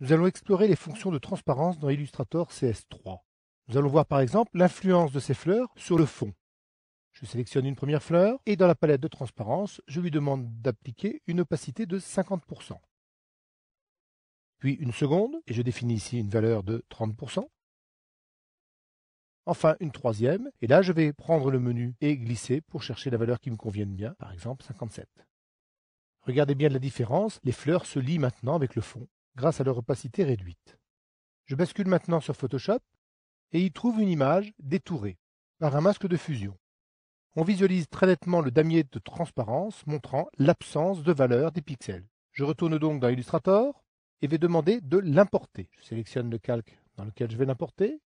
Nous allons explorer les fonctions de transparence dans Illustrator CS3. Nous allons voir par exemple l'influence de ces fleurs sur le fond. Je sélectionne une première fleur et dans la palette de transparence, je lui demande d'appliquer une opacité de 50%. Puis une seconde, et je définis ici une valeur de 30%. Enfin une troisième, et là je vais prendre le menu et glisser pour chercher la valeur qui me convienne bien, par exemple 57. Regardez bien la différence, les fleurs se lient maintenant avec le fond grâce à leur opacité réduite. Je bascule maintenant sur Photoshop et y trouve une image détourée par un masque de fusion. On visualise très nettement le damier de transparence montrant l'absence de valeur des pixels. Je retourne donc dans Illustrator et vais demander de l'importer. Je sélectionne le calque dans lequel je vais l'importer,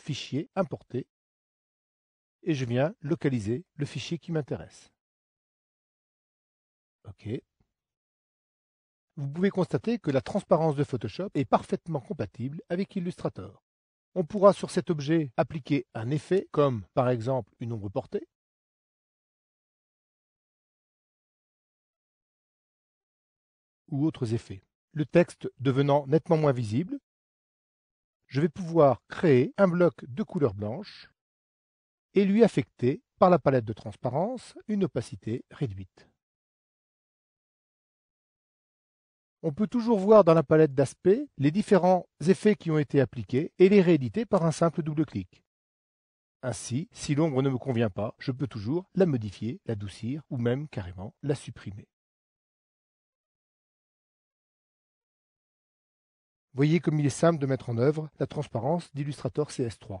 fichier importer, et je viens localiser le fichier qui m'intéresse. OK, vous pouvez constater que la transparence de Photoshop est parfaitement compatible avec Illustrator. On pourra sur cet objet appliquer un effet comme par exemple une ombre portée, ou autres effets. Le texte devenant nettement moins visible, je vais pouvoir créer un bloc de couleur blanche et lui affecter par la palette de transparence une opacité réduite. On peut toujours voir dans la palette d'aspects les différents effets qui ont été appliqués et les rééditer par un simple double-clic. Ainsi, si l'ombre ne me convient pas, je peux toujours la modifier, l'adoucir ou même carrément la supprimer. Voyez comme il est simple de mettre en œuvre la transparence d'Illustrator CS3.